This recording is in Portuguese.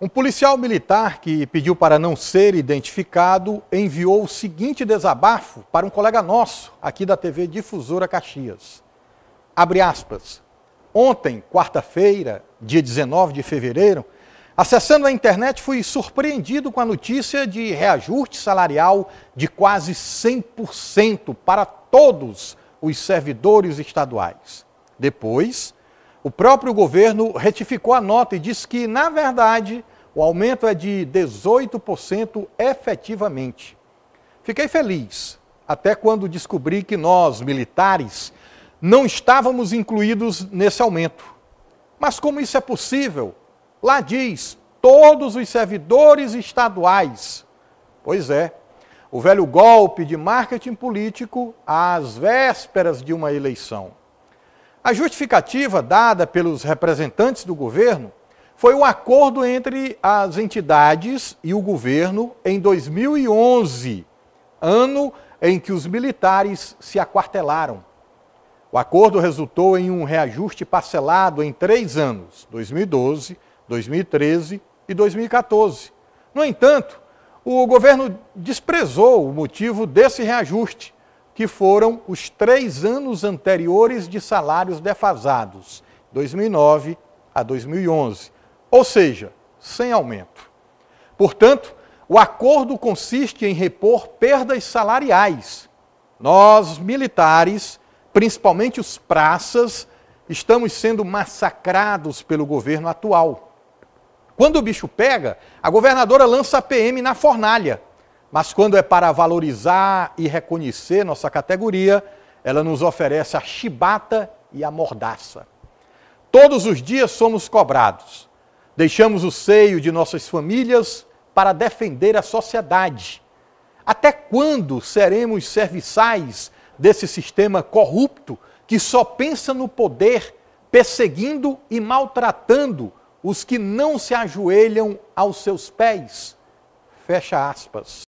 Um policial militar que pediu para não ser identificado enviou o seguinte desabafo para um colega nosso, aqui da TV Difusora Caxias. Abre aspas. Ontem, quarta-feira, dia 19 de fevereiro, acessando a internet, fui surpreendido com a notícia de reajuste salarial de quase 100% para todos os servidores estaduais. Depois, o próprio governo retificou a nota e disse que, na verdade, o aumento é de 18% efetivamente. Fiquei feliz, até quando descobri que nós, militares, não estávamos incluídos nesse aumento. Mas como isso é possível? Lá diz todos os servidores estaduais. Pois é, o velho golpe de marketing político às vésperas de uma eleição. A justificativa dada pelos representantes do governo foi o um acordo entre as entidades e o governo em 2011, ano em que os militares se aquartelaram. O acordo resultou em um reajuste parcelado em três anos, 2012, 2013 e 2014. No entanto, o governo desprezou o motivo desse reajuste que foram os três anos anteriores de salários defasados, 2009 a 2011, ou seja, sem aumento. Portanto, o acordo consiste em repor perdas salariais. Nós, militares, principalmente os praças, estamos sendo massacrados pelo governo atual. Quando o bicho pega, a governadora lança a PM na fornalha mas quando é para valorizar e reconhecer nossa categoria, ela nos oferece a chibata e a mordaça. Todos os dias somos cobrados. Deixamos o seio de nossas famílias para defender a sociedade. Até quando seremos serviçais desse sistema corrupto que só pensa no poder, perseguindo e maltratando os que não se ajoelham aos seus pés? Fecha aspas.